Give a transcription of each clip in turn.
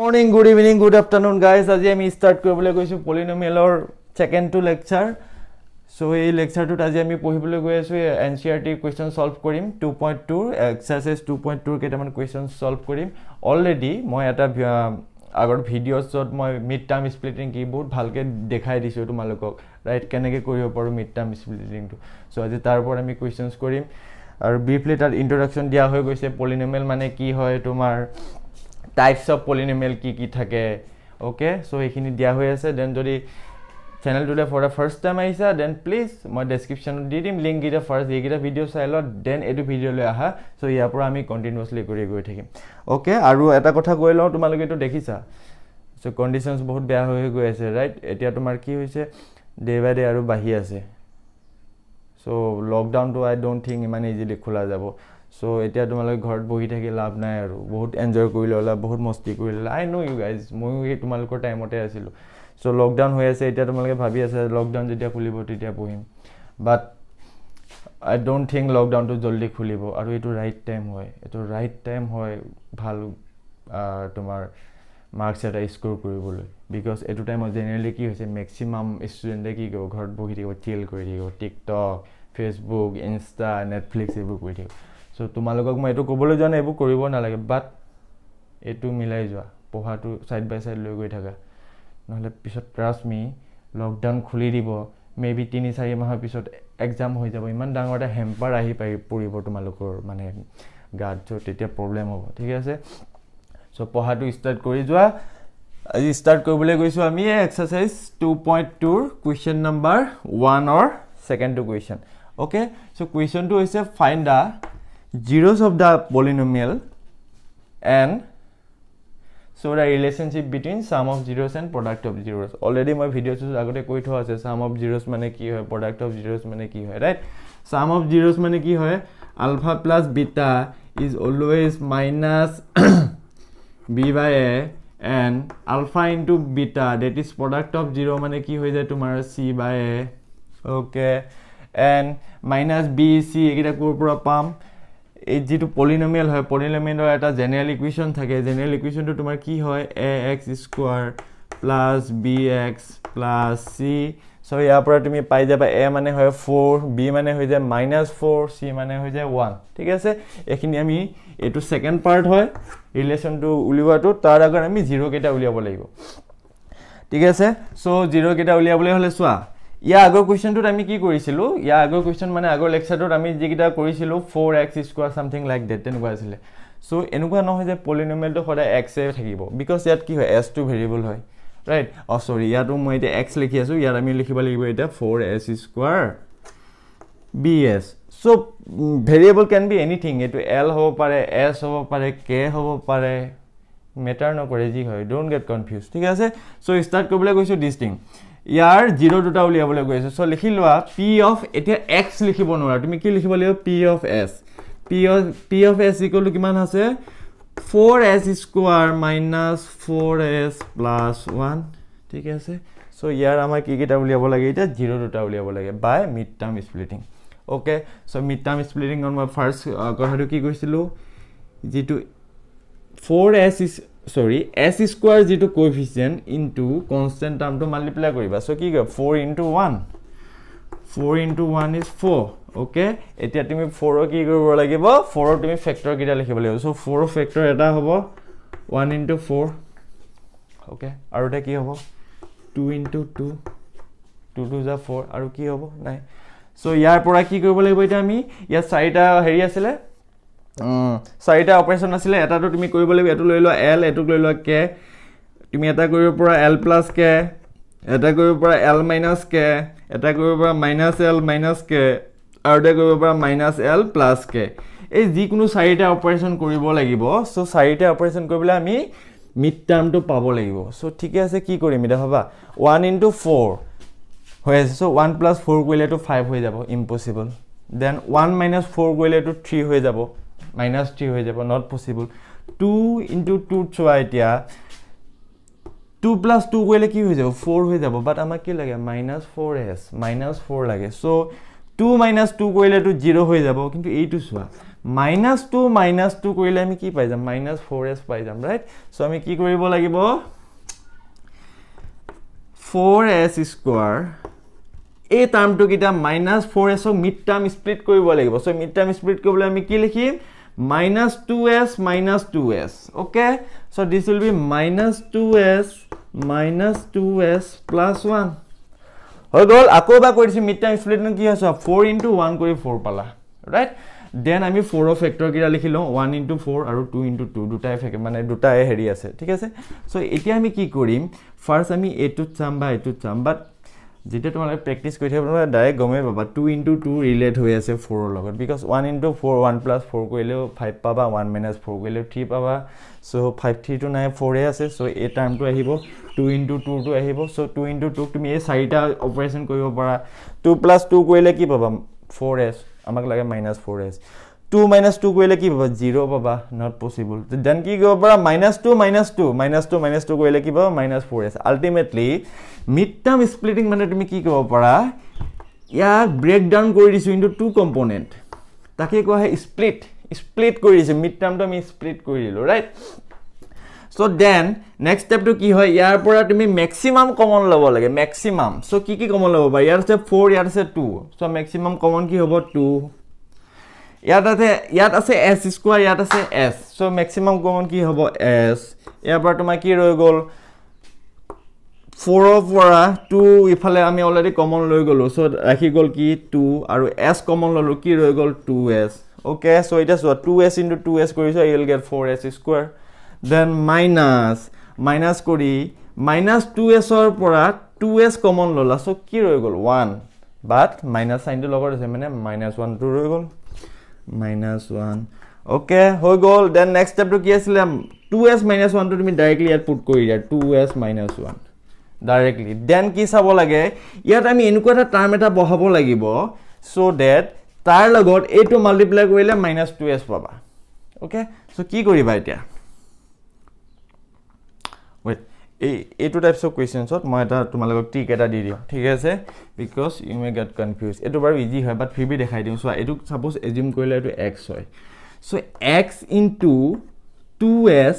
Morning good evening good afternoon guys আজি আমি start কৰিবলৈ গৈছোঁ পলিনমিয়েলৰ ছেকেণ্ডটো লেকচাৰ চ' এই লেকচাৰটোত আজি আমি পঢ়িবলৈ গৈ আছোঁ N C R T question solve কৰিম টু পইণ্ট টুৰ এক্সাৰচাইজ টু পইণ্ট টুৰ কেইটামান কুৱেশ্যন চল্ভ কৰিম অলৰেডি মই এটা আগৰ ভিডিঅ'ছত মই মিড টাৰ্ম স্প্লিটিং কি বহুত ভালকৈ দেখাই দিছোঁ তোমালোকক ৰাইট কেনেকৈ কৰিব পাৰোঁ মিড টাৰ্ম স্প্লিটিংটো চ' আজি তাৰ ওপৰত আমি কুৱেশ্যনছ কৰিম আৰু ব্ৰিফলি তাত ইণ্ট্ৰডাকশ্যন দিয়া হৈ গৈছে পলিনমেল মানে কি হয় তোমাৰ টাইপছ অফ পলিনিমেল কি কি থাকে অ'কে চ' সেইখিনি দিয়া হৈ আছে দেন যদি চেনেলটোলৈ ফৰ দ্য ফাৰ্ষ্ট টাইম আহিছা দেন প্লিজ মই ডেছক্ৰিপশ্যনত দি দিম লিংককেইটা ফাৰ্ষ্ট এইকেইটা ভিডিঅ' চাই লওঁ দেন এইটো ভিডিঅ'লৈ আহা চ' ইয়াৰ পৰা আমি কণ্টিনিউৱাছলি কৰি গৈ থাকিম অ'কে আৰু এটা কথা কৈ লওঁ তোমালোকে এইটো দেখিছা চ' কণ্ডিশ্যনছ বহুত বেয়া হৈ গৈ আছে ৰাইট এতিয়া তোমাৰ কি হৈছে ডে বাই ডে আৰু বাঢ়ি আছে চ' লকডাউনটো আই ডোণ্ট থিংক ইমান ইজিলি খোলা যাব চ' এতিয়া তোমালোকে ঘৰত বহি থাকি লাভ নাই আৰু বহুত এনজয় কৰি ল'লা বহুত মস্তি কৰি ল'লা আই নো ইউ গাইজ ময়ো সেই তোমালোকৰ টাইমতে আছিলোঁ চ' লকডাউন হৈ আছে এতিয়া তোমালোকে ভাবি আছা লকডাউন যেতিয়া খুলিব তেতিয়া বহিম বাট আই ডোণ্ট থিংক লকডাউনটো জলদি খুলিব আৰু এইটো ৰাইট টাইম হয় এইটো ৰাইট টাইম হয় ভাল তোমাৰ মাৰ্কছ এটা স্ক'ৰ কৰিবলৈ বিকজ এইটো টাইমত জেনেৰেলি কি হৈছে মেক্সিমাম ষ্টুডেণ্টে কি কৰিব ঘৰত বহি থাকিব চিল কৰি থাকিব টিকটক ফেচবুক ইনষ্টা নেটফ্লিক্স এইবোৰ কৰি থাকিব চ' তোমালোকক মই এইটো ক'বলৈ যোৱা নাই এইবোৰ কৰিব নালাগে বাট এইটো মিলাই যোৱা পঢ়াটো ছাইড বাই ছাইড লৈ গৈ থাকা নহ'লে পিছত ৰাজমি লকডাউন খুলি দিব মে বি তিনি চাৰি মাহৰ পিছত একজাম হৈ যাব ইমান ডাঙৰ এটা হেম্পাৰ আহি পাৰি পৰিব তোমালোকৰ মানে গাত চ' তেতিয়া প্ৰব্লেম হ'ব ঠিক আছে চ' পঢ়াটো ষ্টাৰ্ট কৰি যোৱা আজি ষ্টাৰ্ট কৰিবলৈ গৈছোঁ আমি এক্সাৰচাইজ টু পইণ্ট টুৰ কুৱেশ্যন নম্বৰ ওৱানৰ ছেকেণ্ডটো কুৱেশ্যন অ'কে চ' কুৱেশ্যনটো হৈছে find the zeros of the polynomial and so the relationship between sum of zeros and product of zeros already my videos is agote koi thoa ase sum of zeros mane ki hoy product of zeros mane ki hoy right sum of zeros mane ki hoy alpha plus beta is always minus b by a and alpha into beta that is product of zero mane ki hoy jay tumar c by a okay and minus b c ekita kor pura pump এই যিটো polynomial হয় পলিনমিয়েলৰ এটা general equation থাকে general ইকুৱেশ্যনটো তোমাৰ কি হয় a x square plus b x plus c so' ইয়াৰ পৰা তুমি পাই যাবা এ মানে হয় ফ'ৰ বি মানে হৈ যায় মাইনাছ ফ'ৰ চি মানে হৈ যায় ওৱান ঠিক আছে এইখিনি আমি এইটো ছেকেণ্ড পাৰ্ট হয় ৰিলেশ্যনটো উলিওৱাটো তাৰ আগত আমি জিৰ' কেইটা উলিয়াব লাগিব ঠিক আছে চ' জিৰ' কেইটা উলিয়াবলৈ হ'লে চোৱা ইয়াৰ আগৰ কুৱেশ্যনটোত আমি কি কৰিছিলোঁ ইয়াৰ আগৰ কুৱেশ্যন মানে আগৰ লেকচাৰটোত আমি যিকেইটা কৰিছিলোঁ four x square something like that তেনেকুৱা আছিলে চ' এনেকুৱা নহয় যে পলিনমেলটো সদায় এক্সে থাকিব বিকজ ইয়াত কি হয় এছটো ভেৰিয়েবল হয় ৰাইট অ চৰি ইয়াতো মই এতিয়া এক্স লিখি আছোঁ ইয়াত আমি লিখিব লাগিব এতিয়া four s square b s so' variable can be anything এইটো এল হ'ব পাৰে এছ হ'ব পাৰে কে হ'ব পাৰে মেটাৰ নকৰে যি হয় ডোণ্ট গেট কনফিউজ ঠিক আছে চ' ষ্টাৰ্ট কৰিবলৈ গৈছোঁ ডিষ্টিং ইয়াৰ জিৰ' দুটা উলিয়াবলৈ গৈ আছে চ' লিখি লোৱা পি অফ এতিয়া এক্স লিখিব নোৱাৰা তুমি কি লিখিব লাগিব p of s p of p of s ইকুৱেলটো কিমান আছে four s square minus four s plus one ঠিক আছে চ' ইয়াৰ আমাৰ কিকেইটা উলিয়াব লাগে এতিয়া জিৰ' দুটা উলিয়াব লাগে by mid term splitting okay so' mid term স্প্লিটিঙত মই ফাৰ্ষ্ট কথাটো কি কৈছিলোঁ যিটো four s sorry s square যিটো কোফিচিয়েণ্ট ইনটু কনষ্টেণ্ট টাৰ্মটো মাল্টিপ্লাই কৰিবা চ' কি কয় four into one four into one is four okay এতিয়া তুমি ফ'ৰৰ কি কৰিব লাগিব ফ'ৰৰ তুমি ফেক্টৰকেইটা লিখিব লাগিব চ' ফ'ৰৰ ফেক্টৰ এটা হ'ব ওৱান ইনটু ফ'ৰ অ'কে আৰু এতিয়া কি হ'ব two into two two two জা ফ'ৰ আৰু কি হ'ব নাই চ' ইয়াৰ পৰা কি কৰিব লাগিব এতিয়া আমি ইয়াত চাৰিটা হেৰি আছিলে চাৰিটা অপাৰেশ্যন আছিলে এটাটো তুমি কৰিব লাগিব এইটো লৈ লোৱা এল এইটোক লৈ লোৱা কে তুমি এটা কৰিব পৰা এল প্লাছ কে এটা কৰিব পৰা এল মাইনাছ কে এটা কৰিব পৰা মাইনাছ এল মাইনাছ কে আৰু এটা কৰিব পৰা মাইনাছ এল প্লাছ কে এই যিকোনো চাৰিটা অপাৰেশ্যন কৰিব লাগিব চ' চাৰিটা অপাৰেশ্যন কৰিবলৈ আমি মিড টাৰ্মটো পাব লাগিব চ' ঠিকে আছে কি কৰিম এতিয়া ভাবা ওৱান ইনটু ফ'ৰ হৈ আছে চ' ওৱান প্লাছ ফ'ৰ কৰিলেতো ফাইভ হৈ যাব impossible then one minus four কৰিলেতো থ্ৰী হৈ যাব মাইনাছ থ্ৰী হৈ যাব not possible two into two চোৱা এতিয়া টু প্লাছ টু কৰিলে কি হৈ যাব ফ'ৰ হৈ যাব বাট আমাক কি লাগে minus four s minus four লাগে চ' টু মাইনাছ টু কৰিলেতো জিৰ' হৈ যাব কিন্তু এইটো চোৱা মাইনাছ টু মাইনাছ টু কৰিলে আমি কি পাই যাম মাইনাছ ফ'ৰ এছ পাই যাম ৰাইট চ' আমি কি কৰিব লাগিব ফ'ৰ এছ স্কুৱাৰ এই টাৰ্মটোকেইটা মাইনাছ ফ'ৰ এছক মিড টাৰ্ম স্প্লিট কৰিব লাগিব চ' মিড টাৰ্ম স্প্লিট কৰিবলৈ আমি কি লিখিম minus 2s minus 2s okay so this will be minus 2s minus 2s plus 1 হৈ গ'ল আকৌ বা কৰিছোঁ মিড টাইম স্প্লিটনো কি হৈছে ফ'ৰ ইণ্টু ওৱান কৰি ফ'ৰ পালা ৰাইট দেন আমি ফ'ৰৰ ফেক্টৰকেইটা লিখি লওঁ ওৱান ইণ্টু ফ'ৰ আৰু টু ইণ্টু টু দুটাই ফেক্ট মানে দুটাই হেৰি আছে ঠিক আছে চ' এতিয়া আমি কি কৰিম ফাৰ্ষ্ট আমি এইটোত চাম বা এইটোত চাম বাট যেতিয়া তোমালোকে প্ৰেক্টিচ কৰি থাকিব তোমালোকে ডাইৰেক্ট গমেই পাবা টু ইণ্টু টু ৰিলেট হৈ আছে ফ'ৰৰ লগত because one into four one plus four কৰিলেও ফাইভ পাবা ওৱান মাইনাছ ফ'ৰ কৰিলেও থ্ৰী পাবা চ' ফাইভ থ্ৰীটো নাই ফ'ৰে আছে চ' এই টাৰ্মটো আহিব টু ইণ্টু টুটো আহিব চ' টু ইণ্টু টুক তুমি এই চাৰিটা অপাৰেশ্যন কৰিব পাৰা টু প্লাছ টু কৰিলে কি পাবা ফ'ৰ এছ আমাক লাগে minus four s two minus two কৰিলে কি পাবা জিৰ' পাবা নট পচিবল দেন কি কৰিব পাৰা minus two minus two minus two minus two কৰিলে কি পাবা minus four s ultimately mid term splitting মানে তুমি কি কৰিব পাৰা ইয়াক ব্ৰেক ডাউন কৰি দিছোঁ ইনটু টু কম্প'নেণ্ট তাকে কোৱা হয় স্প্লিট স্প্লিট কৰি দিছোঁ মিড টাৰ্মটো আমি স্প্লিট কৰি দিলোঁ ৰাইট চ' দেন নেক্সট ষ্টেপটো কি হয় ইয়াৰ পৰা তুমি মেক্সিমাম কমন ল'ব লাগে মেক্সিমাম চ' কি কি কমন ল'ব পাৰা ইয়াত আছে ফ'ৰ ইয়াত আছে টু চ' মেক্সিমাম কমন কি হ'ব টু ইয়াত আছে ইয়াত আছে এছ স্কোৱাৰ ইয়াত আছে এছ চ' মেক্সিমাম কমন কি হ'ব এছ ইয়াৰ পৰা তোমাৰ কি ৰৈ গ'ল ফ'ৰৰ পৰা টু ইফালে আমি অলৰেডি কমন লৈ গ'লোঁ চ' ৰাখি গ'ল কি টু আৰু এছ কমন ল'লোঁ কি ৰৈ গ'ল টু এছ অ'কে চ' এতিয়া চোৱা two s into two s কৰিছোঁ you'll get four s square then minus minus কৰি মাইনাছ টু এছৰ পৰা টু এছ কমন ল'লা চ' কি ৰৈ গ'ল ওৱান বাট মাইনাছ চাইনটো লগত আছে মানে মাইনাছ ওৱানটো ৰৈ গ'ল মাইনাচ ওৱান অ'কে হৈ গ'ল দেন নেক্সট ষ্টেপটো কি আছিলে টু এছ মাইনাছ ওৱানটো তুমি ডাইৰেক্টলি ইয়াত পুট কৰি দিয়া two s minus one directly then কি চাব লাগে ইয়াত আমি এনেকুৱা এটা টাৰ্ম এটা বঢ়াব লাগিব ছ' ডেট তাৰ লগত এইটো মাল্টিপ্লাই কৰিলে মাইনাছ টু এছ পাবা অ'কে চ' কি কৰিবা এতিয়া এই এইটো টাইপছ অফ কুৱেশ্যনছত মই এটা তোমালোকক টিক এটা দি দিওঁ ঠিক আছে because you may get confuse এইটো বাৰু ইজি হয় বাট ফিৰ বি দেখাই দিওঁ চোৱা এইটো ছাপ'জ এজিউম কৰিলে এইটো এক্স হয় so' x into two s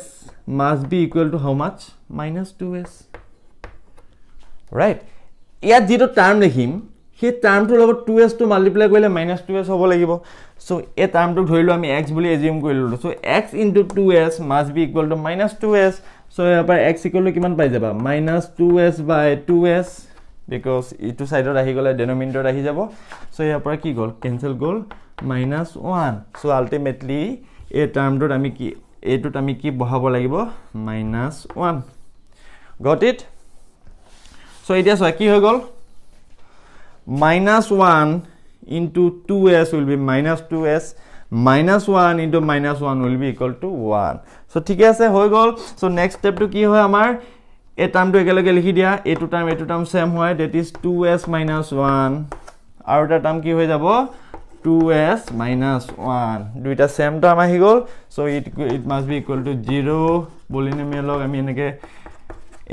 must be equal to how much minus two s right ইয়াত যিটো টাৰ্ম লিখিম সেই টাৰ্মটোৰ লগত টু এছটো মাল্টিপ্লাই কৰিলে মাইনাছ টু এছ হ'ব লাগিব চ' এই টাৰ্মটোক ধৰি ধৰিলোঁ আমি এক্স বুলি এজিউম কৰি ল'লোঁ so' x into two s must be equal to minus two s so ইয়াৰ পৰা এক্স ইকুৱেল কিমান পাই যাবা minus two s by two s because ইটো ছাইডত আহি গ'লে ডেনমিনেটৰত আহি যাব চ' ইয়াৰ পৰা কি গ'ল কেঞ্চেল গ'ল মাইনাছ ওৱান চ' আল্টিমেটলি এই টাৰ্মটোত আমি কি এইটোত আমি কি বঢ়াব লাগিব মাইনাছ ওৱান গতিত চ' এতিয়া চোৱা কি হৈ গ'ল minus one into two s will be minus two s minus one into minus one will be equal to one so' ঠিকে আছে হৈ গ'ল চ' নেক্সট ষ্টেপটো কি হয় আমাৰ এই টাৰ্মটো একেলগে লিখি দিয়া এইটো টাৰ্ম এইটো টাৰ্ম চেম হয় that is two s minus one আৰু এটা টাৰ্ম কি হৈ যাব টু এছ মাইনাছ ওৱান দুইটা চেম টাৰ্ম আহি গ'ল so' it it must be equal to zero' বলিনমিয়েলক আমি এনেকৈ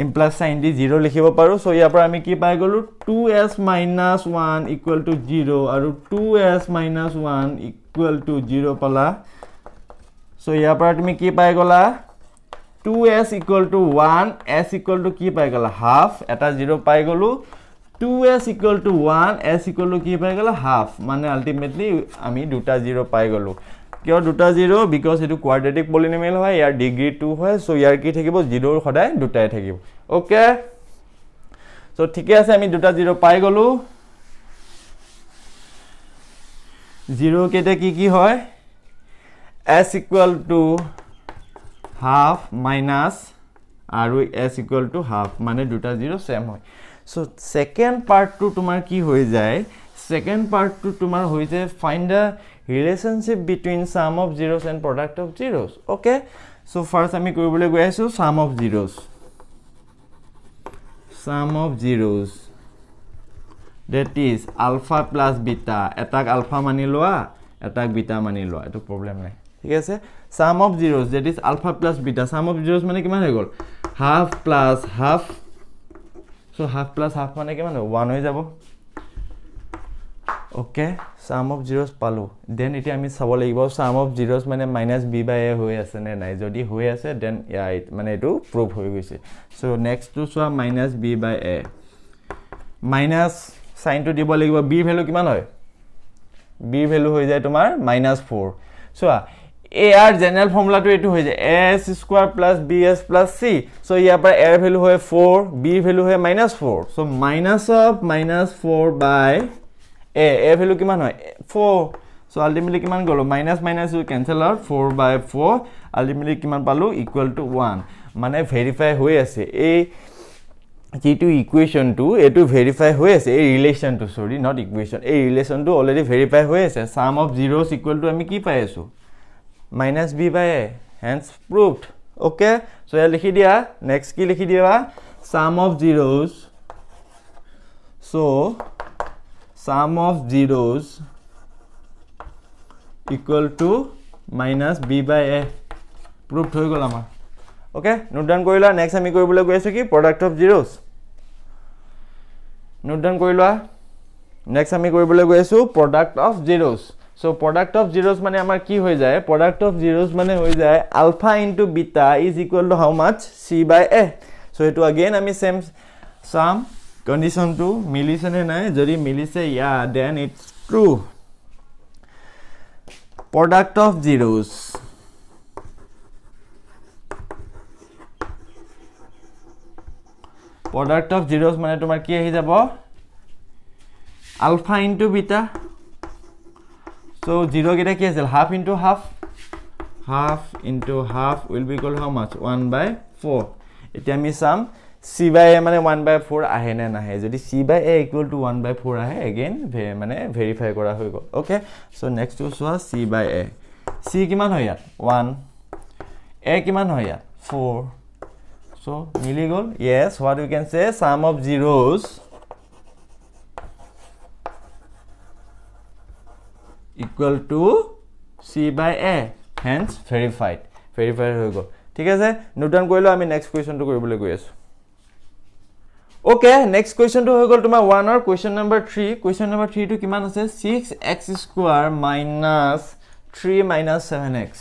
ইমপ্লাছ চাইন দি জিৰ' লিখিব পাৰোঁ চ' ইয়াৰ পৰা আমি কি পাই গ'লোঁ two s minus one equal to zero' আৰু two s minus one equal to zero' পালা চ' ইয়াৰ পৰা তুমি কি পাই গ'লা two s equal to one s equal to কি পাই গ'লা হাফ এটা জিৰ' পাই গ'লোঁ two s equal to one s equal to কি পাই গ'লা হাফ মানে আল্টিমেটলি আমি দুটা জিৰ' পাই গ'লোঁ কিয় দুটা জিৰ' বিকজ এইটো কোৱাৰ্ডেটিক পলিনমেল হয় ইয়াৰ ডিগ্ৰী টু হয় চ' ইয়াৰ কি থাকিব জিৰ'ৰ সদায় দুটাই থাকিব অ'কে চ' ঠিকে আছে আমি দুটা জিৰ' পাই গ'লোঁ জিরো কেটে কি কি হয় s equal to half minus আর এস ইকুয়াল টু হাফ মানে দুটা জিরো সেম হয় সো সেকেন্ড পার্ট তোমার কি হয়ে যায় সেকেন্ড পার্ট তোমার হয়েছে find the relationship between sum of zeros and product of zeros okay so' first আমি কৰিবলৈ গৈ আছোঁ sum of zeros sum of zeros that is alpha plus beta এটাক আলফা মানি লোৱা এটাক বিটা মানি লোৱা এইটো প্ৰব্লেম নাই ঠিক আছে sum of zeros that is alpha plus beta sum of zeros মানে কিমান হৈ গ'ল half plus half so' half plus half মানে কিমান ওৱান হৈ যাব অ'কে চাম অফ জিৰ'জ পালোঁ দেন এতিয়া আমি চাব লাগিব চাম অফ জিৰ'জ মানে মাইনাছ বি বাই এ হৈ আছে নে নাই যদি হৈ আছে দেন মানে এইটো প্ৰুভ হৈ গৈছে চ' নেক্সটটো চোৱা minus b by a minus চাইনটো দিব লাগিব বি ভেলু কিমান হয় বি ভেলু হৈ যায় তোমাৰ মাইনাছ ফ'ৰ চোৱা এয়াৰ জেনেৰেল ফৰ্মুলাটো এইটো হৈ যায় s square plus b s plus c so' ইয়াৰ পৰা এৰ ভেলু হয় ফ'ৰ বি ভেলু হয় minus four so' minus of minus four by a a value কিমান হয় ফ'ৰ চ' আল্টিমেটলি কিমান গ'লো minus minus two cancel out four by four ultimately কিমান পালোঁ ইকুৱেল টু ওৱান মানে ভেৰিফাই হৈ আছে এই যিটো ইকুৱেশ্যনটো এইটো ভেৰিফাই হৈ আছে এই ৰিলেশ্যনটো চৰি নট ইকুৱেশ্যন এই ৰিলেশ্যনটো অলৰেডি ভেৰিফাই হৈ আছে চাম অফ জিৰ'জ ইকুৱেলটো আমি কি পাই আছোঁ minus b by a hence proof okay so' ইয়াত লিখি দিয়া নেক্সট কি লিখি দিয়া চাম of zeros so' sum of zeros equal to minus b by a proof হৈ গ'ল আমাৰ ওকে নোট ডাউন কৰিলা নেক্সট আমি কৰিবলৈ গৈ আছো কি product of zeros note down কৰি লোৱা নেক্সট আমি কৰিবলৈ গৈ আছো product of zeros so' product of zeros মানে আমাৰ কি হৈ যায় প্ৰডাক্ট অফ জিৰ'জ মানে হৈ যায় alpha into beta is equal to how much c by a so' সেইটো আগেইন আমি চেম চাম কণ্ডিশ্যনটো মিলিছেনে নাই যদি মিলিছে yeah then it's true product of zeros product of zeros মানে তোমাৰ কি আহি যাব আলফা ইনটু বিটা চ' জিৰ'কেইটা কি আছিল half into half half into half will be গ'ল how much one by four এতিয়া আমি চাম চি বাই এ মানে ওৱান বাই ফ'ৰ আহে নে নাহে যদি c by a equal to one by four আহে এগেইন মানে ভেৰিফাই কৰা হৈ গ'ল অ'কে চ' নেক্সটটো চোৱা চি বাই এ চি কিমান হয় ইয়াত ওৱান এ কিমান হয় ইয়াত four so mili gol yes what you can say sum of zeros equal to c by a hence verified verified হৈ গল ঠিক আছে নোট ডাউন কৰিলোঁ আমি নেক্সট কুৱেশ্যনটো কৰিবলৈ গৈ আছোঁ অ'কে নেক্সট কুৱেশ্যনটো হৈ গ'ল তোমাৰ ওৱানৰ question number three question number থ্ৰীটো কিমান আছে six x square minus three minus seven x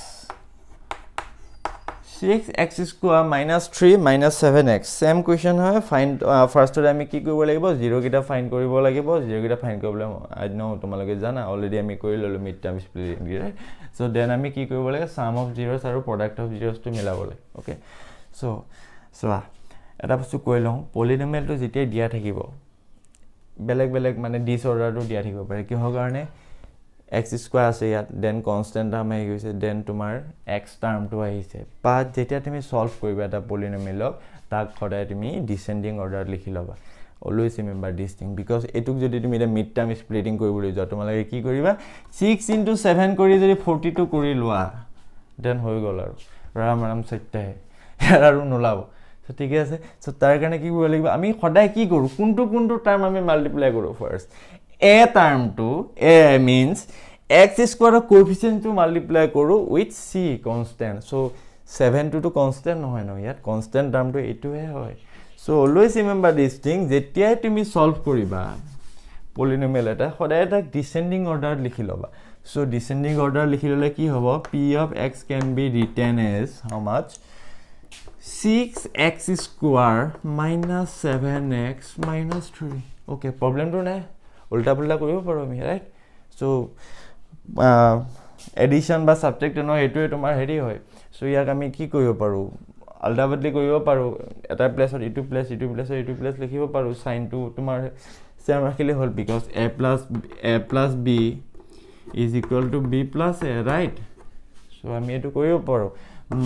six x square minus three minus seven x same question হয় ফাইন ফাৰ্ষ্টতে আমি কি কৰিব লাগিব জিৰ'কেইটা ফাইন কৰিব লাগিব জিৰ'কেইটা ফাইন কৰিবলৈ আই ন তোমালোকে জানা অলৰেডি আমি কৰি ল'লোঁ mid term splitting right so' then আমি কি কৰিব লাগে ছাম অফ জিৰ'ছ আৰু প্ৰডাক্ট অফ জিৰ'ছটো মিলাব লাগে অ'কে চ' চোৱা এটা বস্তু কৈ লওঁ পলিনমেলটো যেতিয়াই দিয়া থাকিব বেলেগ বেলেগ মানে ডিছঅৰ্ডাৰটো দিয়া থাকিব পাৰে কিহৰ কাৰণে এক্স স্কুৱাৰ আছে ইয়াত দেন কনষ্টেণ্ট টাৰ্ম আহি গৈছে দেন তোমাৰ এক্স টাৰ্মটো আহিছে বাট যেতিয়া তুমি ছল্ভ কৰিবা এটা পলিনমিলক তাক সদায় তুমি ডিচেণ্ডিং অৰ্ডাৰত লিখি ল'বা always remember this thing because এইটোক যদি তুমি এতিয়া মিড টাৰ্ম স্প্লিটিং কৰিবলৈ যোৱা তোমালোকে কি কৰিবা ছিক্স ইনটু ছেভেন কৰি যদি ফৰ্টি টু কৰি লোৱা দেন হৈ গ'ল আৰু ৰাম ৰাম চাৰিটাহে ইয়াৰ আৰু নোলাব চ' ঠিকে আছে চ' তাৰ কাৰণে কি কৰিব লাগিব আমি সদায় কি কৰোঁ কোনটো কোনটো টাৰ্ম আমি মাল্টিপ্লাই কৰোঁ ফাৰ্ষ্ট এ টাৰ্মটো এ মিনছ এক্স স্কুৱাৰৰ কোফিচিয়েণ্টটো মাল্টিপ্লাই কৰোঁ with c constant so' seven টুটো কনষ্টেণ্ট নহয় ন ইয়াত কনষ্টেণ্ট টাৰ্মটো এইটোহে হয় so' always remember this thing যেতিয়াই তুমি ছল্ভ কৰিবা পলিনমেল এটা সদায় এটা ডিচেণ্ডিং অৰ্ডাৰত লিখি ল'বা চ' ডিচেণ্ডিং অৰ্ডাৰ লিখি ল'লে কি হ'ব p of x can be written as সমাজ six x square minus seven x minus three okay প্ৰব্লেমটো নাই উল্টা পুল্টা কৰিব পাৰোঁ আমি ৰাইট চ' এডিশ্যন বা ছাবজেক্ট নহয় সেইটোৱে তোমাৰ হেৰি হয় চ' ইয়াক আমি কি কৰিব পাৰোঁ আল্টা বদলি কৰিব পাৰোঁ এটা প্লেছত ইটো প্লেছ ইটো প্লেছত ইটো প্লেছ লিখিব পাৰোঁ চাইনটো তোমাৰ চেম ৰাখিলেই হ'ল because a plus a plus b is equal to b plus a right so' আমি এইটো কৰিব পাৰোঁ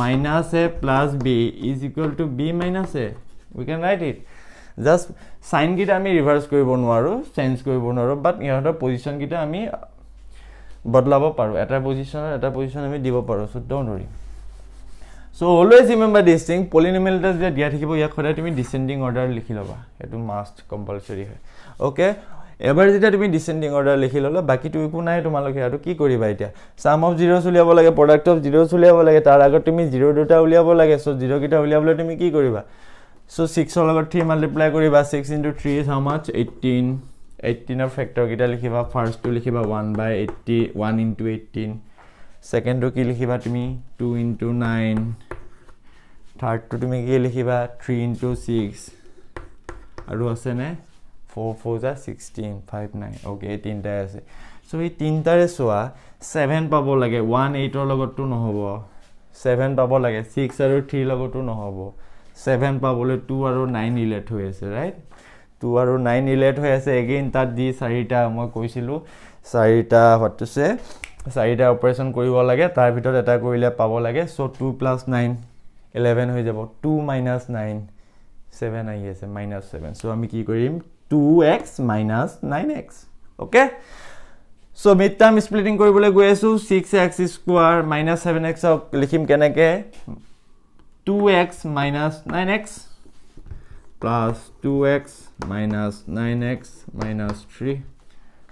minus a plus b is equal to b minus a we can write it just চাইনকেইটা আমি ৰিভাৰ্ছ কৰিব নোৱাৰোঁ চেঞ্জ কৰিব নোৱাৰোঁ বাট ইহঁতৰ পজিশ্যনকেইটা আমি বদলাব পাৰোঁ এটা পজিশ্যনত এটা পজিশ্যন আমি দিব পাৰোঁ চৈধ্য অনুসৰি so' always remember this thing polynomial এটা যেতিয়া দিয়া থাকিব ইয়াক সদায় তুমি ডিচেণ্ডিং অৰ্ডাৰ লিখি ল'বা সেইটো মাষ্ট কম্পালচৰি হয় অ'কে এবাৰ যেতিয়া তুমি ডিচেণ্ডিং অৰ্ডাৰ লিখি ল'লা বাকীটো একো নাই তোমালোকে আৰু কি কৰিবা এতিয়া চাম অফ জিৰ' উলিয়াব লাগে প্ৰডাক্ট অফ জিৰ' উলিয়াব লাগে তাৰ আগত তুমি জিৰ' দুটা উলিয়াব লাগে চ' জিৰ'কেইটা উলিয়াবলৈ তুমি কি কৰিবা সো ছিক্সৰ লগত থ্ৰী মাল্টিপ্লাই কৰিবা six into three is how much eighteen এইটিনৰ ফেক্টৰকেইটা লিখিবা ফাৰ্ষ্টটো লিখিবা one by eighty one into eighteen ছেকেণ্ডটো কি লিখিবা তুমি টু ইণ্টু নাইন থাৰ্ডটো তুমি কি লিখিবা থ্ৰী ইণ্টু ছিক্স আৰু আছেনে ফ'ৰ ফ'ৰ জা ছিক্সটিন ফাইভ নাইন অ'কে এই তিনিটাই আছে চ' এই তিনিটাৰে চোৱা ছেভেন পাব লাগে ওৱান এইটৰ লগততো নহ'ব ছেভেন পাব লাগে ছিক্স আৰু থ্ৰীৰ লগতো নহ'ব ছেভেন পাবলৈ টু আৰু নাইন ইলেট হৈ আছে ৰাইট টু আৰু নাইন ইলেট হৈ আছে এগেইন তাত দি চাৰিটা মই কৈছিলোঁ চাৰিটা হোৱাটোছে চাৰিটা অপাৰেশ্যন কৰিব লাগে তাৰ ভিতৰত এটা কৰিলে পাব লাগে so' two plus nine eleven হৈ যাব টু মাইনাছ নাইন ছেভেন আহি আছে মাইনাছ ছেভেন চ' আমি কি কৰিম two x minus nine x okay so' mid term splitting কৰিবলৈ গৈ আছোঁ six x square minus seven এক্সক লিখিম কেনেকৈ 2x minus 9x plus 2x minus 9x minus 3.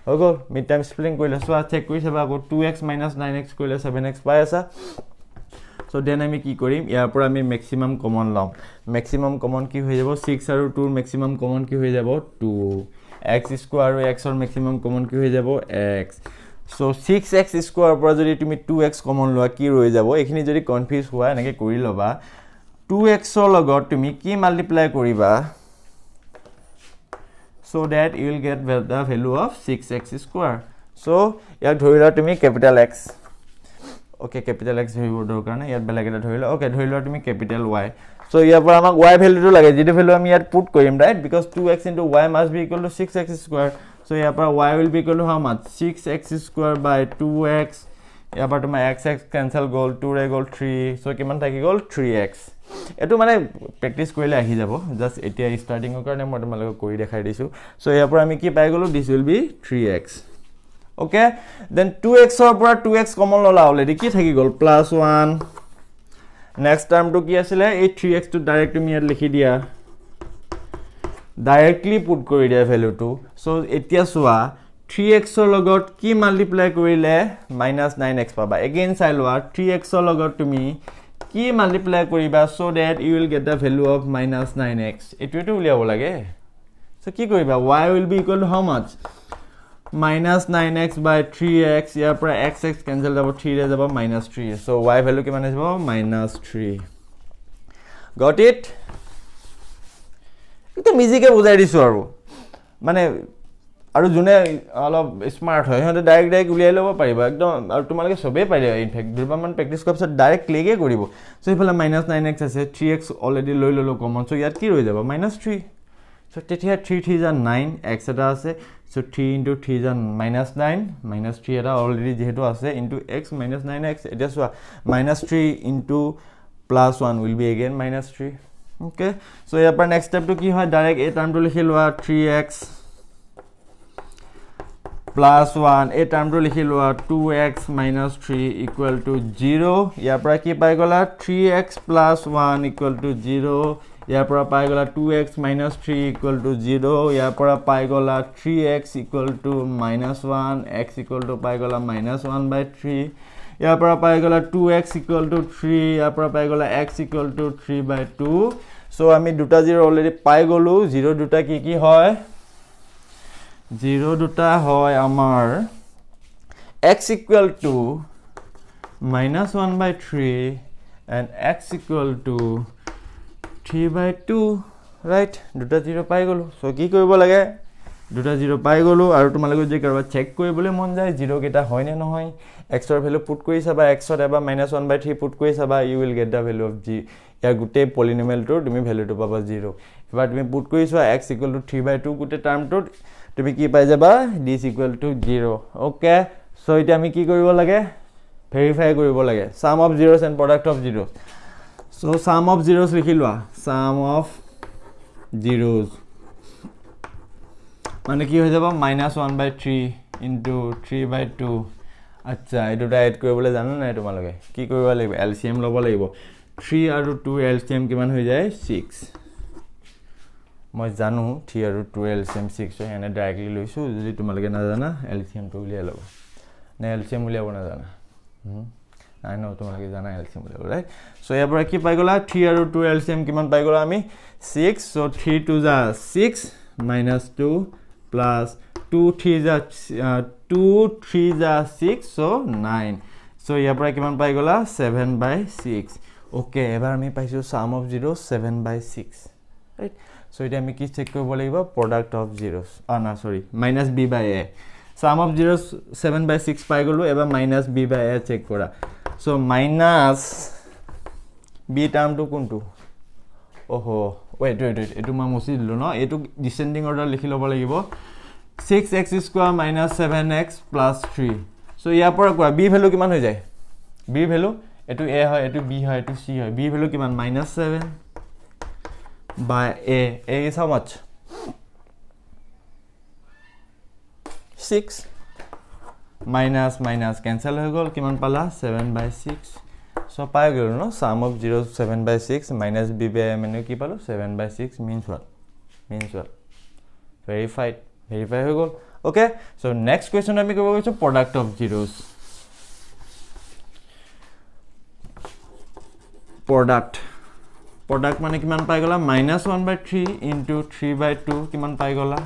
হৈ গ'ল মিড টাইম স্প্লিং কৰিলে চোৱা চেক কৰি চাবা আকৌ two x minus nine x কৰিলে ছেভেন এক্স পাই আছা চ' দেন আমি কি কৰিম ইয়াৰ পৰা আমি মেক্সিমাম কমন ল'ম মেক্সিমাম কমন কি হৈ যাব ছিক্স আৰু টুৰ মেক্সিমাম কমন কি হৈ যাব টু এক্স স্কুৱাৰ আৰু এক্সৰ মেক্সিমাম কমন কি হৈ যাব এক্স চ' ছিক্স এক্স স্কুৱাৰৰ পৰা যদি তুমি টু এক্স কমন লোৱা কি ৰৈ যাব এইখিনি যদি কনফিউজ হোৱা এনেকৈ কৰি ল'বা টু এক্সৰ লগত তুমি কি মাল্টিপ্লাই কৰিবা so' that you will get the value of six x square so' ইয়াক ধৰি লোৱা তুমি capital x okay capital x ধৰিব দৰকাৰ নাই ইয়াত বেলেগ এটা ধৰি লোৱা অ'কে ধৰি লোৱা তুমি কেপিটেল ৱাই চ' ইয়াৰ পৰা আমাক ৱাই ভেলুটো লাগে যিটো ভেলু আমি ইয়াত পুট কৰিম right because two x into y must be equal to six x square so ইয়াৰপৰা ৱাই উইল বি কলো how much six x square by two x ইয়াৰপৰা তোমাৰ এক্স এক্স কেঞ্চেল গ'ল টুৰে গ'ল থ্ৰী চ' কিমান থাকি গ'ল থ্ৰী এক্স এইটো মানে প্ৰেক্টিছ কৰিলে আহি যাব জাষ্ট এতিয়া ষ্টাৰ্টিঙৰ কাৰণে মই তোমালোকক কৰি দেখাই দিছোঁ চ' ইয়াৰপৰা আমি কি পাই গ'লোঁ this will be three x okay then two এক্সৰ পৰা টু এক্স কমন ল'লা অলৰেডি কি থাকি গ'ল প্লাছ ওৱান নেক্সট টাৰ্মটো কি আছিলে এই থ্ৰী এক্সটো ডাইৰেক্ট তুমি ইয়াত লিখি দিয়া ডাইৰেক্টলি পুট কৰি দিয়া ভেলুটো চ' এতিয়া চোৱা থ্ৰী এক্সৰ লগত কি মাল্টিপ্লাই কৰিলে মাইনাছ নাইন এক্স পাবা এগেইন চাই লোৱা থ্ৰী এক্সৰ লগত তুমি কি মাল্টিপ্লাই কৰিবা so' that you will get the value of minus nine x এইটোৱেতো উলিয়াব লাগে চ' কি কৰিবা y will be equal to how much minus nine x by three x ইয়াৰ পৰা এক্স এক্স কেঞ্চেল যাব থ্ৰীৰে যাব minus three so' y value কিমান আহিব মাইনাছ থ্ৰী গট একদম মিজিকে বুজাই দিছোঁ আৰু মানে আৰু যোনে অলপ স্মাৰ্ট হয় সিহঁতে ডাইৰেক্ট ডাইৰেক্ট উলিয়াই ল'ব পাৰিব একদম আৰু তোমালোকে চবেই পাৰিব ইনফেক্ট দুবাৰমান প্ৰেক্টিছ কৰাৰ পিছত ডাইৰেক্ট লেগে কৰিব চ' এইফালে মাইনাছ নাইন এক্স আছে থ্ৰী এক্স অলৰেডি লৈ ল'লোঁ কমন চ' ইয়াত কি ৰৈ যাব মাইনাছ থ্ৰী চ' তেতিয়া থ্ৰী থ্ৰী জান নাইন এক্স এটা আছে চ' থ্ৰী ইণ্টু থ্ৰী জান মাইনাছ নাইন মাইনাছ থ্ৰী এটা অলৰেডি যিহেতু আছে into x minus nine x এতিয়া চোৱা minus three into plus one will be again minus three okay so ইয়ার পর নেক্সট স্টেপটো কি হয় ডাইরেক্ট এই টার্মটো লিখি লওয়া 3x প্লাস ওয়ান এই টার্মটো লিখি লওয়া two x minus three equal to zero ইয়ারপর কি পাই গলা three x plus one equal to zero ইয়ারপর পাই গলা two x minus three equal to zero ইয়ারপর পাই গলা three x equal to minus one x equal to পাই গলা মাইনাস ওয়ান বাই থ্রি ইয়াৰ পৰা পাই গ'লে two x equal to three ইয়াৰ পৰা পাই গ'লে x equal to three by two ছ' আমি দুটা জিৰ' অলৰেডি পাই গ'লোঁ জিৰ' দুটা কি কি হয় জিৰ' দুটা হয় আমাৰ x equal to minus one by three and x equal to three by two right দুটা জিৰ' পাই গ'লোঁ ছ' কি কৰিব লাগে দুটা জিৰ' পাই গ'লোঁ আৰু তোমালোকে যদি কাৰোবাৰ চেক কৰিবলৈ মন যায় জিৰ'কেইটা হয়নে নহয় এক্সৰ ভেলু পুট কৰি চাবা এক্সত এবাৰ minus one by three put কৰি চাবা you will get the value of g ইয়াৰ গোটেই পলিনিমেলটোৰ তুমি ভেলুটো পাবা জিৰ' এবাৰ তুমি পুট কৰি চোৱা x equal to three by two গোটেই টাৰ্মটোত তুমি কি পাই যাবা this equal to zero' okay so' এতিয়া আমি কি কৰিব লাগে ভেৰিফাই কৰিব লাগে sum of zeros and product of zero' so' sum of জিৰ'জ লিখি লোৱা চাম অফ জিৰ'জ মানে কি হৈ যাব minus one by three into three by two আচ্ছা এই দুটা এড কৰিবলৈ জানো নাই তোমালোকে কি কৰিব লাগিব এল চি এম ল'ব লাগিব থ্ৰী আৰু টু এল চি এম কিমান হৈ যায় ছিক্স মই জানো থ্ৰী আৰু two L C M six হয় এনে ডাইৰেক্টলি লৈছোঁ যদি তোমালোকে নাজানা এল চি এমটো উলিয়াই ল'ব নে এল চি এম উলিয়াব নাজানা নাই ন তোমালোকে জানা এল চি এম উলিয়াব ৰাইট চ' ইয়াৰ পৰা কি পাই গ'লা থ্ৰী আৰু টু এল চি এম কিমান পাই গ'লা আমি ছিক্স চ' থ্ৰী টু জা ছিক্স মাইনাছ টু plus 2 3 जा uh, 2 3 जा 6 सो so 9 सो so, यहाँ पर किमान पाई गोला 7 by 6 ओके okay, एबार मैं पाई जो sum of zeros 7 by 6 right so so, इटे मैं किस चेक को बोलेगा product of zeros आना sorry minus b by a sum of zeros 7 by 6 पाई गोलो एबार minus b by a check कोडा so so, minus b term तो कौन तो ओहो oh, ৱেইট ৱেইট ৱেইট এইটো মই মচি দিলোঁ ন এইটো ডিচেণ্ডিং অৰ্ডাৰ লিখি ল'ব লাগিব six x square minus seven x plus three so' ইয়াৰ পৰা কোৱা বি ভেলু কিমান হৈ যায় বি ভেলু এইটো এ হয় এইটো বি হয় এইটো চি হয় বি ভেলু কিমান minus seven by a a is how much six minus minus cancel হৈ গ'ল কিমান পালা ছেভেন বাই ছিক্স সো পাই গেল ন sum of zero seven by six minus b by মানে কি পালো seven by six means equal means equal verified verify হয়ে গেল ওকে সো নেক্সট কোয়েশন আমি করবো গেছো product of zeros product product মানে কিমান পাই গলা minus one by three into three by two কিমান পাই গলা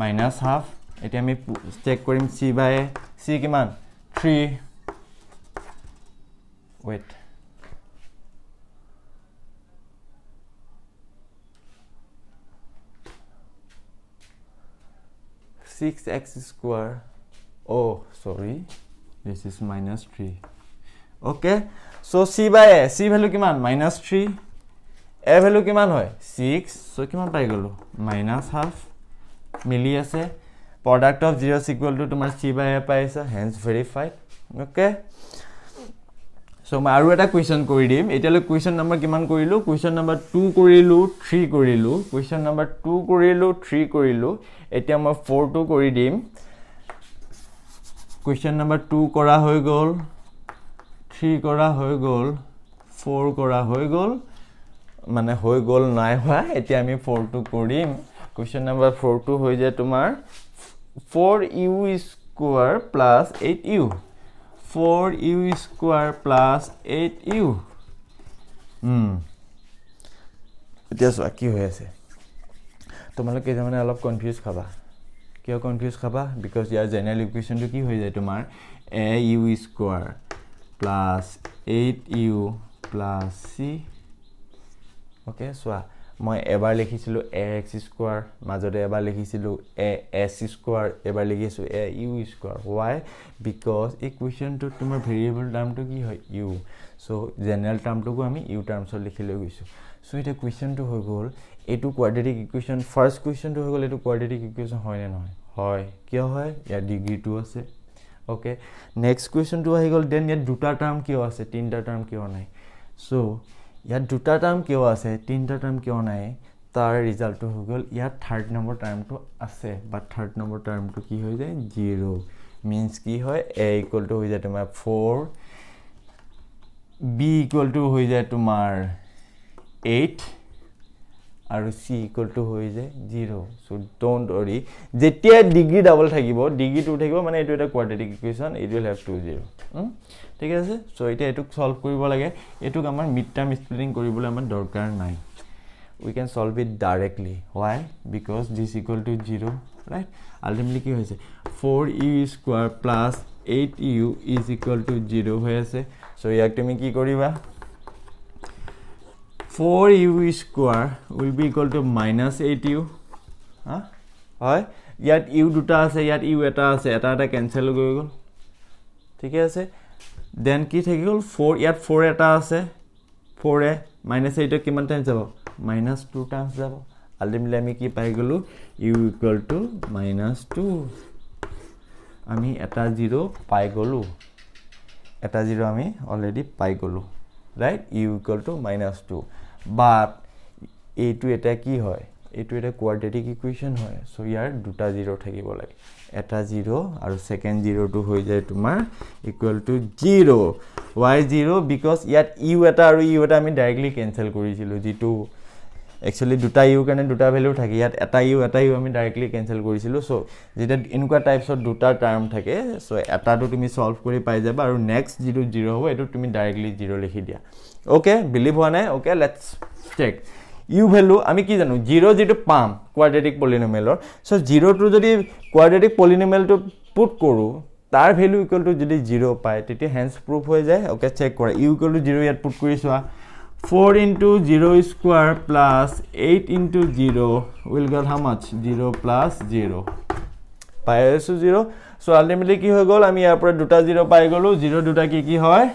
মাইনাস হাফ এটা আমি check Karim C by c কিমান three wait six x square oh sorry this is minus three okay so c by a c value kiman minus three a value kiman hoy six so kiman pai gulo minus half milli ase product of zero is equal to tomar c by a paisa hence verified okay so' মই আৰু এটা question কৰি দিম এতিয়ালৈ question number কিমান কৰিলোঁ question number two কৰিলোঁ three কৰিলোঁ কুৱেশ্যন নম্বৰ টু কৰিলোঁ থ্ৰী কৰিলোঁ এতিয়া মই ফ'ৰটো কৰি দিম কুৱেশ্যন নম্বৰ টু কৰা হৈ গ'ল থ্ৰী কৰা হৈ গ'ল ফ'ৰ কৰা হৈ গ'ল মানে হৈ গ'ল নাই হোৱা এতিয়া আমি ফ'ৰটো কৰিম কুৱেশ্যন নম্বৰ ফ'ৰটো হৈ যায় তোমাৰ four u square plus eight u 4u square plus 8u hmm. এতিয়া চোৱা কি হৈ আছে তোমালোক কেইজনমানে অলপ কনফিউজ খাবা কিয় কনফিউজ খাবা বিকজ ইয়াৰ জেনেৰেল ইকুৱেশ্যনটো কি হৈ যায় তোমাৰ a u square plus eight u plus c okay চোৱা মই এবাৰ লিখিছিলোঁ এ এক্স স্কোৱাৰ মাজতে এবাৰ লিখিছিলোঁ এ এছ স্কোৱাৰ এবাৰ লিখিছোঁ a u square y because এই কুৱেশ্যনটোত তোমাৰ ভেৰিয়েবল টাৰ্মটো কি হয় ইউ চ' জেনেৰেল টাৰ্মটোকো আমি ইউ টাৰ্মছত লিখি লৈ গৈছোঁ চ' এতিয়া কুৱেশ্যনটো হৈ গ'ল এইটো কোৱাৰিটেটিক ইকুৱেশ্যন ফাৰ্ষ্ট কুৱেশ্যনটো হৈ গ'ল এইটো কোৱাৰিটেটিক ইকুৱেশ্যন হয়নে নহয় হয় কিয় হয় ইয়াৰ ডিগ্ৰীটো আছে অ'কে নেক্সট কুৱেশ্যনটো আহি গ'ল দেন ইয়াত দুটা টাৰ্ম কিয় আছে তিনিটা টাৰ্ম কিয় নাই চ' ইয়াত দুটা টাৰ্ম কিয় আছে তিনিটা টাৰ্ম কিয় নাই তাৰ ৰিজাল্টটো হৈ গ'ল ইয়াত থাৰ্ড নম্বৰ টাৰ্মটো আছে বা থাৰ্ড নম্বৰ টাৰ্মটো কি হৈ যায় জিৰ' মিনছ কি হয় এ ইকুৱেল টু হৈ যায় তোমাৰ ফ'ৰ বি ইকুৱেল টু হৈ যায় তোমাৰ এইট আৰু চি ইকুৱেল টু হৈ যায় জিৰ' চ' ডণ্ট অৰি যেতিয়া ডিগ্ৰী ডাবল থাকিব ডিগ্ৰী টু থাকিব মানে এইটো এটা quadratic equation it will have two zero' ঠিক আছে চ' এতিয়া এইটোক চল্ভ কৰিব লাগে এইটোক আমাৰ মিড টাৰ্ম স্প্লিনিং কৰিবলৈ আমাৰ দৰকাৰ নাই we can solve it directly y because this equal to zero' right ultimately কি হৈছে four u square plus eight u is equal to zero' হৈ আছে চ' ইয়াক তুমি কি কৰিবা 4 u square will be equal to minus 8 u হয় ইয়াত ইউ দুটা আছে ইয়াত ইউ এটা আছে এটা এটা কেনচেল গৈ গ'ল ঠিকে আছে দেন কি থাকি গ'ল ফ'ৰ ইয়াত ফ'ৰ এটা আছে ফ'ৰ এ মাইনাছ এইটত কিমান টাইমছ যাব মাইনাছ টু টাইমছ যাব আল্টিমেটলি আমি কি পাই গ'লোঁ u equal to minus two আমি এটা জিৰ' পাই গ'লোঁ এটা জিৰ' আমি অলৰেডি পাই গ'লোঁ right u equal to minus two but এইটো এটা কি হয় এইটো এটা কোৱাৰ্টেটিক ইকুৱেশ্যন হয় চ' ইয়াৰ দুটা জিৰ' থাকিব লাগে এটা জিৰ' আৰু ছেকেণ্ড জিৰ'টো হৈ যায় তোমাৰ equal to zero' y zero' because ইয়াত ইউ এটা আৰু ইউ এটা আমি ডাইৰেক্টলি কেঞ্চেল কৰিছিলোঁ যিটো একচুৱেলি দুটা ইউ কাৰণে দুটা ভেলিউ থাকে ইয়াত এটা ইউ এটা ইউ আমি ডাইৰেক্টলি কেঞ্চেল কৰিছিলোঁ চ' যেতিয়া এনেকুৱা টাইপছত দুটা টাৰ্ম থাকে চ' এটাটো তুমি ছল্ভ কৰি পাই যাবা আৰু নেক্সট যিটো জিৰ' হ'ব এইটো তুমি ডাইৰেক্টলি জিৰ' লিখি দিয়া অ'কে বিলিভ হোৱা নাই okay let's check u value আমি কি জানো জিৰ' যিটো পাম কোৱাড্ৰেটিক পলিনমেলৰ চ' জিৰ'টো যদি কোৱাড্ৰেটিক পলিনমেলটো পুট কৰোঁ তাৰ ভেলু ইকুৱেল টু যদি জিৰ' পায় তেতিয়া হেন্স প্ৰুফ হৈ যায় অ'কে চেক কৰা ইউ ইকুৱেল টু জিৰ' ইয়াত পুট কৰি চোৱা four into zero' square plus eight into zero' will get how much zero' plus zero' পাই আছোঁ জিৰ' চ' আল্টিমেটলি কি হৈ গ'ল আমি ইয়াৰ পৰা দুটা জিৰ' পাই গ'লোঁ জিৰ' দুটা কি কি হয়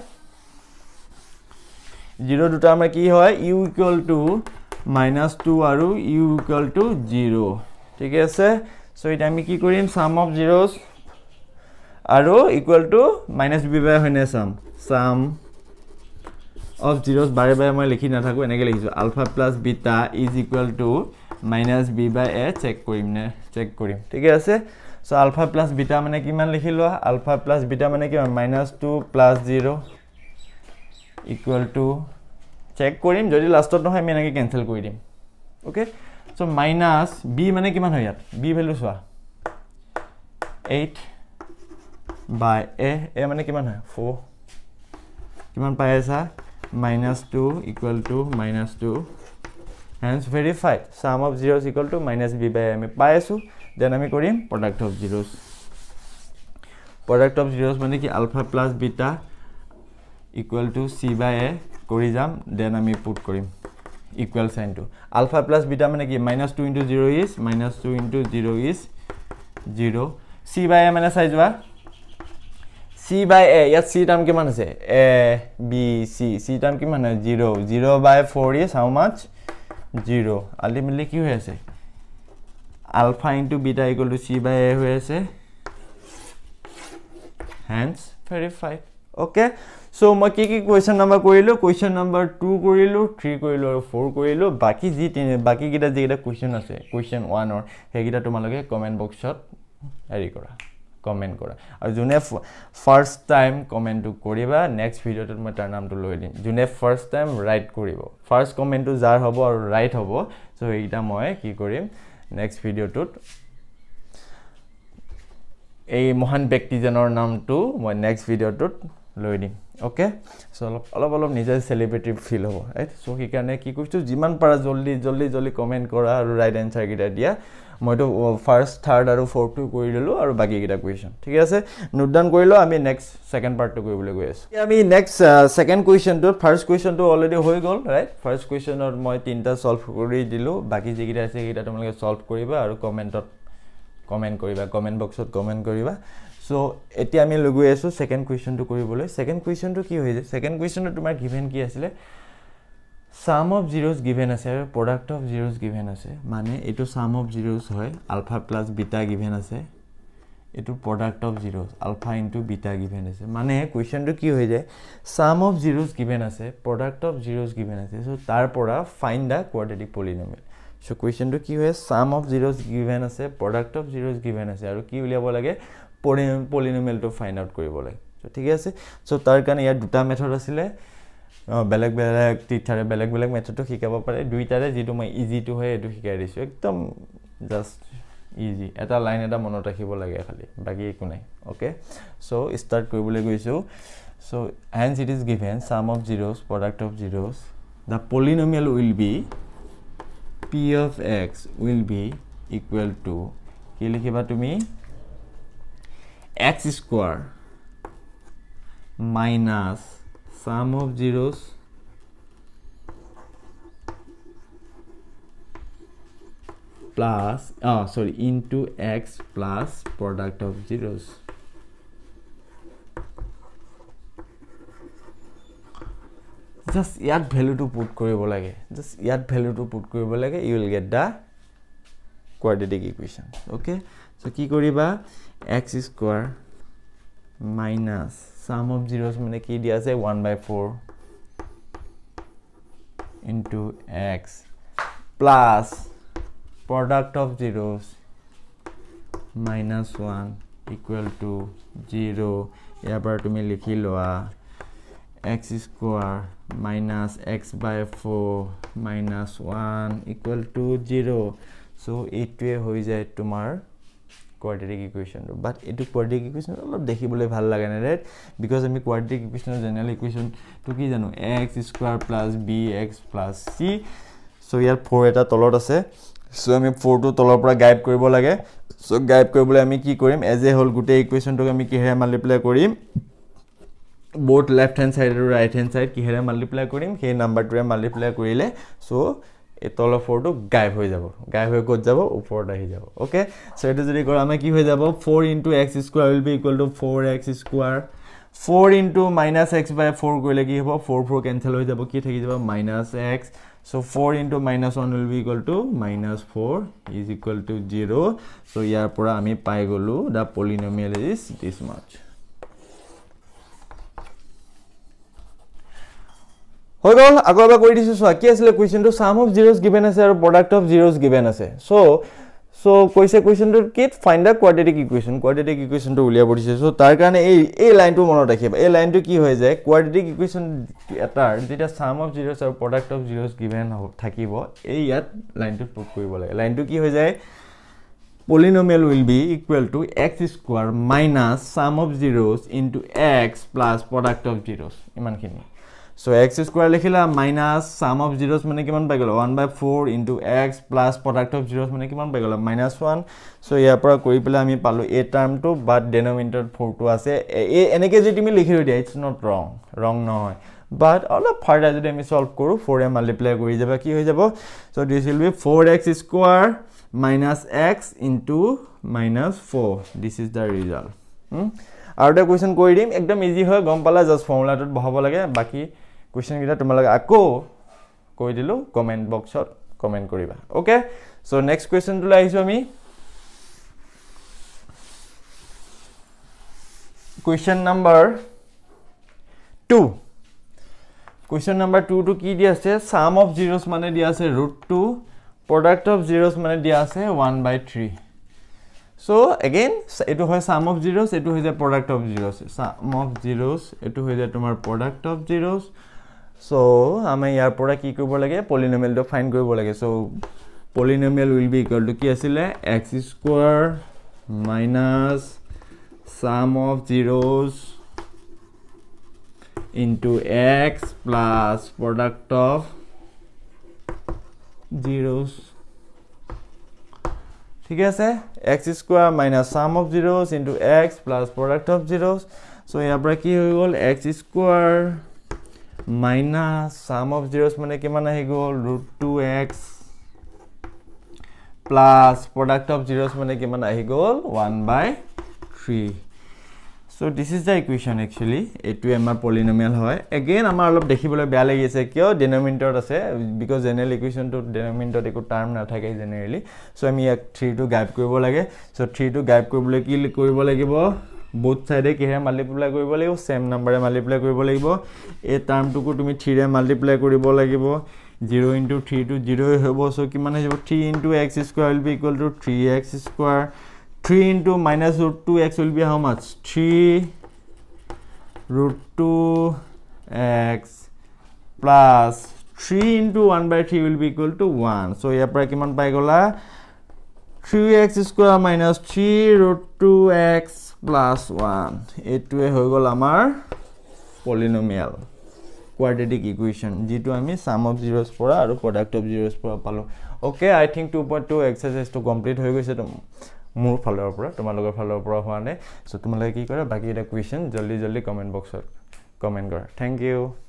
জিরো দুটা আমরা কি হয় u equal to minus two আর ইউ ইকুয়াল টু জিরো ঠিক আছে সো এটা আমি কি করি সাম অফ জিরোস আর equal to minus b by হয়ে চাম সাম অফ জিরোস বারে বারে মানে লিখি না থাকো এনেকে লিখেছো alpha plus beta is equal to minus b by a check করিম নে চেক করিম ঠিক আছে সো আলফা প্লাস বিটা মানে কিমান লিখি লওয়া আলফা প্লাস বিটা মানে কি minus two plus zero equal to check কৰিম যদি লাষ্টত নহয় আমি এনেকৈ কেঞ্চেল কৰি দিম অ'কে চ' মাইনাছ বি মানে কিমান হয় ইয়াত বি ভেলু চোৱা এইট বাই এ এ মানে কিমান হয় ফ'ৰ কিমান পাই আছা minus two equal to minus two hence verified sum of zeros equal to minus b by আমি পাই আছোঁ দেন আমি কৰিম product of zeros product of zeros মানে কি alpha plus beta equal to c by a কৰি যাম then আমি পুট কৰিম ইকুৱেল চাইনটো আলফা প্লাছ বিটা মানে কি minus two into zero' is minus two into zero' is zero' c by a মানে চাই যোৱা চি বাই এ ইয়াত চি টাৰ্ম কিমান আছে a b c c term কিমান আছে zero' zero' by four is how much zero' ultimately কি হৈ আছে alpha into beta equal to c by a হৈ আছে হেণ্ডছ ভেৰিফাইড অ'কে সো মই কি কি কুৱেশ্যন নাম্বাৰ কৰিলোঁ কুৱেশ্যন নাম্বাৰ টু কৰিলোঁ থ্ৰী কৰিলোঁ আৰু ফ'ৰ কৰিলোঁ বাকী যি বাকীকেইটা যিকেইটা কুৱেশ্যন আছে কুৱেশ্যন ওৱানৰ সেইকেইটা তোমালোকে কমেণ্ট বক্সত হেৰি কৰা কমেণ্ট কৰা আৰু যোনে ফাৰ্ষ্ট টাইম কমেণ্টটো কৰিবা নেক্সট ভিডিঅ'টোত মই তাৰ নামটো লৈ দিম যোনে ফাৰ্ষ্ট টাইম ৰাইট কৰিব ফাৰ্ষ্ট কমেণ্টটো যাৰ হ'ব আৰু ৰাইট হ'ব চ' সেইকেইটা মই কি কৰিম নেক্সট ভিডিঅ'টোত এই মহান ব্যক্তিজনৰ নামটো মই নেক্সট ভিডিঅ'টোত লৈ দিম অ'কে চ' অলপ অলপ অলপ নিজে চেলিব্ৰেটিভ ফিল হ'ব ৰাইট চ' সেইকাৰণে কি কৈছোঁ যিমান পাৰা জল্দি জল্দি জল্দি কমেণ্ট কৰা আৰু ৰাইট এনচাৰকেইটা দিয়া মইতো ফাৰ্ষ্ট থাৰ্ড আৰু ফ'ৰ্থটো কৰি ল'লোঁ আৰু বাকীকেইটা কুৱেশ্যন ঠিকে আছে নোট ডাউন কৰি লওঁ আমি নেক্সট ছেকেণ্ড পাৰ্টটো কৰিবলৈ গৈ আছোঁ আমি নেক্সট ছেকেণ্ড কুৱেশ্যনটোত ফাৰ্ষ্ট কুৱেশ্যনটো অলৰেডি হৈ গ'ল ৰাইট ফাৰ্ষ্ট কুৱেশ্যনত মই তিনিটা ছল্ভ কৰি দিলোঁ বাকী যিকেইটা আছে সেইকেইটা তোমালোকে ছল্ভ কৰিবা আৰু কমেণ্টত কমেণ্ট কৰিবা কমেণ্ট বক্সত কমেণ্ট কৰিবা চ' এতিয়া আমি লৈ গৈ আছোঁ ছেকেণ্ড কুৱেশ্যনটো কৰিবলৈ ছেকেণ্ড কুৱেশ্যনটো কি হৈছে ছেকেণ্ড কুৱেশ্যনটো তোমাৰ গিভেন কি আছিলে ছাম অফ জিৰ'জ গিভেন আছে আৰু প্ৰডাক্ট অফ জিৰ'জ গিভেন আছে মানে এইটো ছাম অফ জিৰ'জ হয় আলফা প্লাছ বিটা গিভেন আছে এইটো product of zeros alpha into beta given আছে মানে কুৱেশ্যনটো কি হৈ যায় ছাম অফ জিৰ'জ গিভেন আছে প্ৰডাক্ট অফ জিৰ'জ গিভেন আছে চ' তাৰ পৰা ফাইণ্ড দ্য কোৱাৰ্টেটিক পলিনমিল চ' কুৱেশ্যনটো কি হয় ছাম অফ জিৰ'জ গিভেন আছে প্ৰডাক্ট অফ জিৰ'জ গিভেন আছে আৰু কি উলিয়াব লাগে পলিনমেলটো ফাইণ্ড আউট কৰিবলৈ চ' ঠিকে আছে চ' তাৰ কাৰণে ইয়াৰ দুটা মেথড আছিলে বেলেগ বেলেগ টিচাৰে বেলেগ বেলেগ মেথডটো শিকাব পাৰে দুইটাৰে যিটো মই ইজিটো হয় এইটো শিকাই দিছোঁ একদম জাষ্ট ইজি এটা লাইন এটা মনত ৰাখিব লাগে খালি বাকী একো নাই অ'কে চ' ষ্টাৰ্ট কৰিবলৈ গৈছোঁ so' hence it is given sum of zeros product of zeros the polynomial will be p of x will be equal to কি লিখিবা তুমি x square minus sum of zeros plus oh sorry into x plus product of zeros just yet value to put curable again just yet value to put curable again you will get the quadratic equation okay so কি করিবা x square minus sum of zeros মানে কি দিয়া আছে one by four into x plus product of zeros minus one equal to zero ইয়ারপর তুমি লিখি লওয়া x square minus x by four minus one equal to zero so এইটে হয়ে যায় তোমাৰ কোৱাৰ্টেৰিক ইকুৱেশ্যনটো বাট এইটো কোৱাৰ্টেৰিক ইকুৱেশ্যন অলপ দেখিবলৈ ভাল লাগে নে ৰাইট বিকজ আমি কোৱাৰ্টেৰিক ইকুৱেশ্যনৰ জেনেৰেল ইকুৱেশ্যনটো কি জানো x square plus b x plus c so' ইয়াত ফ'ৰ এটা তলত আছে চ' আমি ফ'ৰটো তলৰ পৰা গাইড কৰিব লাগে চ' গাইড কৰিবলৈ আমি কি কৰিম এজ এ হ'ল গোটেই ইকুৱেশ্যনটোক আমি কিহেৰে মাল্টিপ্লাই কৰিম ব'ৰ্ড লেফ্ট হেণ্ড ছাইড আৰু ৰাইট হেণ্ড ছাইড কিহেৰে মাল্টিপ্লাই কৰিম সেই নাম্বাৰটোৰে মাল্টিপ্লাই কৰিলে চ' এই তলৰ ফ'ৰটো গাইব হৈ যাব গাইব হৈ ক'ত যাব ওপৰত আহি যাব অ'কে চ' এইটো যদি কৰোঁ আমাৰ কি হৈ যাব four into x square will be equal to four x square four into minus x by four কৰিলে কি হ'ব ফ'ৰ ফ'ৰ কেঞ্চেল হৈ যাব কি থাকি যাব minus x so' four into minus one will be equal to minus four is equal to zero' so' ইয়াৰ পৰা আমি পাই গ'লোঁ দ্য পলিনমিয়েল ইজ দিছ মাছ হৈ গ'ল আকৌ এবাৰ কৰি দিছোঁ চোৱা কি আছিলে কুৱেশ্যনটো চাম অফ জিৰ'জ গিভেন আছে আৰু প্ৰডাক্ট অফ জিৰ'জ গিভেন আছে চ' চ' কৈছে কুৱেশ্যনটো কি find the quadratic equation quadratic ইকুৱেশ্যনটো উলিয়াব দিছে চ' তাৰ কাৰণে এই এই লাইনটো মনত ৰাখিবা এই লাইনটো কি হৈ যায় কোৱাৰিটেটিক ইকুৱেশ্যন এটাৰ যেতিয়া চাম অফ জিৰ'জ আৰু প্ৰডাক্ট অফ জিৰ'জ গিভেন হ'ব থাকিব এই ইয়াত লাইনটোত প্ৰুভ কৰিব লাগে লাইনটো কি হৈ যায় polynomial will be equal to x square minus sum of zeros in x plus product of zeros ইমানখিনি সো এক্স স্কোয়ার লিখিলা মাইনাস সাম অফ জিরোস মানে কি পাই গেল one by four into x plus product of zeros মানে কি পাই গেল মাইনাস ওয়ান সো ইয়ারপর করে পেলে আমি পালো এ টার্মটো বা ডেনোমিনেটর ফোরটো আছে এনেকে যে তুমি লিখি দিয়া ইটস নট রং রং নয় বাট অলপ ফার্ডার যদি আমি সলভ করো ফোর এ মাল্টিপ্লাই করে যাবে কি হয়ে যাব so this will be four x square minus x into minus four this is the result আৰু এটা কুৱেশ্যন কৰি দিম একদম ইজি হয় গম পালে জাষ্ট ফৰ্মুলাটোত বহাব লাগে বাকী কুৱেশ্যনকেইটা তোমালোকে আকৌ কৈ দিলোঁ কমেণ্ট বক্সত কমেণ্ট কৰিবা অ'কে চ' নেক্সট কুৱেশ্যনটোলৈ আহিছোঁ আমি question number two question number টুটো কি দিয়া আছে চাম অফ জিৰ'ছ মানে দিয়া আছে root two product of zeros মানে দিয়া আছে one by three so' again এইটো হয় চাম অফ জিৰ'ছ এইটো হৈ যায় প্ৰডাক্ট অফ জিৰ'ছ চাম অফ জিৰ'ছ এইটো হৈ যায় তোমাৰ প্ৰডাক্ট অফ জিৰ'ছ চ' আমি ইয়াৰ পৰা কি কৰিব লাগে পলিনমিয়েলটো ফাইন কৰিব লাগে so' polynomial will be equal to কি আছিলে x square minus sum of zeros into x plus product of zeros ঠিকে আছে x square minus sum of zeros into x plus product of zeros so' ইয়াৰ পৰা কি হৈ গ'ল x square minus sum of zeros মানে কিমান আহি গ'ল root two x plus product of zeros মানে কিমান আহি গ'ল one by three so' this is the equation actually এইটোৱে আমাৰ পলিনমিয়াল হয় এগেইন আমাৰ অলপ দেখিবলৈ বেয়া লাগি আছে কিয় ডেনমিণ্টত আছে বিকজ জেনেৰেল ইকুৱেশ্যনটোত ডেনমিণ্টত একো টাৰ্ম নাথাকে জেনেৰেলি চ' আমি ইয়াক থ্ৰীটো গাইড কৰিব লাগে চ' থ্ৰীটো গাইড কৰিবলৈ কি কৰিব লাগিব বোথ চাইডে কিহেৰে মাল্টিপ্লাই কৰিব লাগিব চেম নাম্বাৰে মাল্টিপ্লাই কৰিব লাগিব এই টাৰ্মটোকো তুমি থ্ৰীৰে মাল্টিপ্লাই কৰিব লাগিব জিৰ' ইণ্টু টু জিৰ'ই হ'ব চ' কিমান হৈ যাব three into x square will be equal to three x square three into minus root two x will be how much three root two x plus three into one by three will be equal to one so' ইয়াৰ পৰা কিমান পাই গ'লা three x square minus three root two x plus one এইটে হয়ে গেল আমার polynomial quadratic equation যেটো আমি সাম অফ জিরোজ পড়া আর প্রডাক্ট অফ জিরোজ পড়া পালো okay I think two point two এক্সারসাইজটা কমপ্লিট হয়ে গেছে মোৰ ফালৰ পৰা তোমালোকৰ ফালৰ পৰা হোৱা নাই চ' তোমালোকে কি কৰা বাকীকেইটা কুৱেশ্যন জল্দি জল্দি কমেণ্ট বক্সত কমেণ্ট কৰা থেংক ইউ